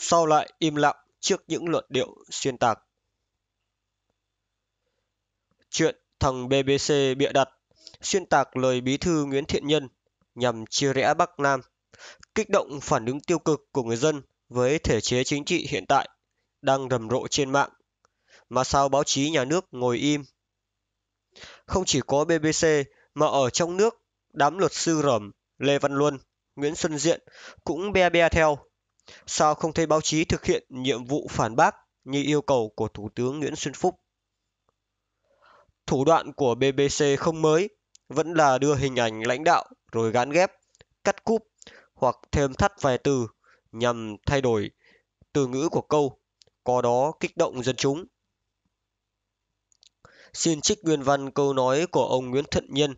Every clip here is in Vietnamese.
sau lại im lặng trước những luận điệu xuyên tạc. Chuyện thằng BBC bịa đặt, xuyên tạc lời bí thư Nguyễn Thiện Nhân nhằm chia rẽ Bắc Nam, kích động phản ứng tiêu cực của người dân với thể chế chính trị hiện tại đang rầm rộ trên mạng, mà sao báo chí nhà nước ngồi im? Không chỉ có BBC mà ở trong nước, đám luật sư rầm Lê Văn Luân, Nguyễn Xuân Diện cũng be be theo sao không thấy báo chí thực hiện nhiệm vụ phản bác như yêu cầu của thủ tướng nguyễn xuân phúc thủ đoạn của bbc không mới vẫn là đưa hình ảnh lãnh đạo rồi gán ghép cắt cúp hoặc thêm thắt vài từ nhằm thay đổi từ ngữ của câu có đó kích động dân chúng xin trích nguyên văn câu nói của ông Nguyễn Thận Nhân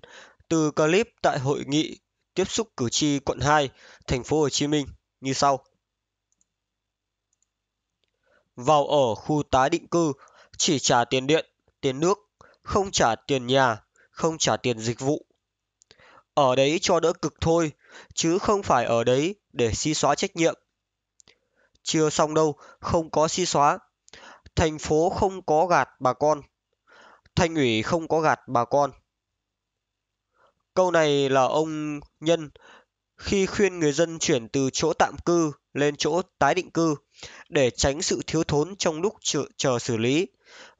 từ clip tại hội nghị tiếp xúc cử tri quận 2, thành phố Hồ Chí Minh như sau vào ở khu tái định cư chỉ trả tiền điện, tiền nước, không trả tiền nhà, không trả tiền dịch vụ. Ở đấy cho đỡ cực thôi, chứ không phải ở đấy để xi xóa trách nhiệm. Chưa xong đâu, không có xi xóa. Thành phố không có gạt bà con. Thành ủy không có gạt bà con. Câu này là ông Nhân khi khuyên người dân chuyển từ chỗ tạm cư lên chỗ tái định cư để tránh sự thiếu thốn trong lúc chờ, chờ xử lý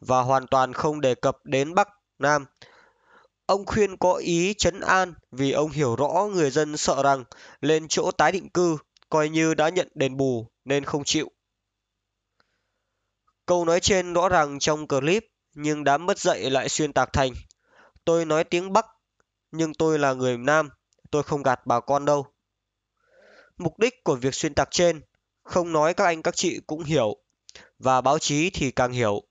và hoàn toàn không đề cập đến Bắc Nam. Ông khuyên có ý chấn an vì ông hiểu rõ người dân sợ rằng lên chỗ tái định cư coi như đã nhận đền bù nên không chịu. Câu nói trên rõ ràng trong clip nhưng đám mất dạy lại xuyên tạc thành. Tôi nói tiếng Bắc nhưng tôi là người Nam tôi không gạt bà con đâu mục đích của việc xuyên tạc trên không nói các anh các chị cũng hiểu và báo chí thì càng hiểu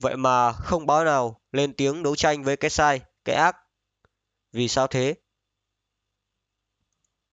vậy mà không báo nào lên tiếng đấu tranh với cái sai cái ác vì sao thế